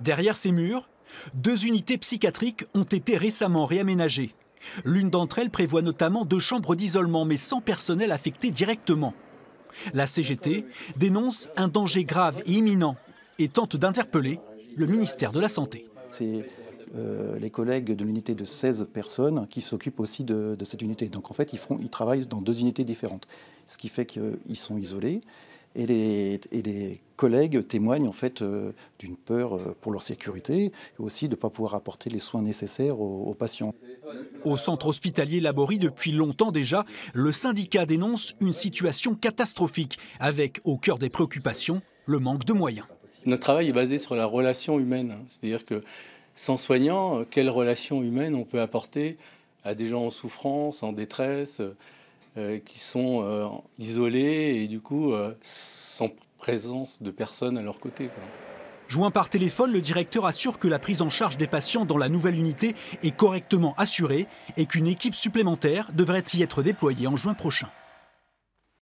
Derrière ces murs, deux unités psychiatriques ont été récemment réaménagées. L'une d'entre elles prévoit notamment deux chambres d'isolement, mais sans personnel affecté directement. La CGT dénonce un danger grave et imminent et tente d'interpeller le ministère de la Santé. C'est euh, les collègues de l'unité de 16 personnes qui s'occupent aussi de, cette unité. Donc en fait, ils travaillent dans deux unités différentes, ce qui fait qu'ils sont isolés et les, collègues témoignent en fait euh, d'une peur euh, pour leur sécurité et aussi de ne pas pouvoir apporter les soins nécessaires aux, patients. Au centre hospitalier Laborie, depuis longtemps déjà, le syndicat dénonce une situation catastrophique, avec au cœur des préoccupations le manque de moyens. Notre travail est basé sur la relation humaine, hein. c'est-à-dire que sans soignant, euh, quelle relation humaine on peut apporter à des gens en souffrance, en détresse euh, qui sont euh, isolés et du coup euh, sans présence de personne à leur côté. Joint par téléphone, le directeur assure que la prise en charge des patients dans la nouvelle unité est correctement assurée et qu'une équipe supplémentaire devrait y être déployée en juin prochain.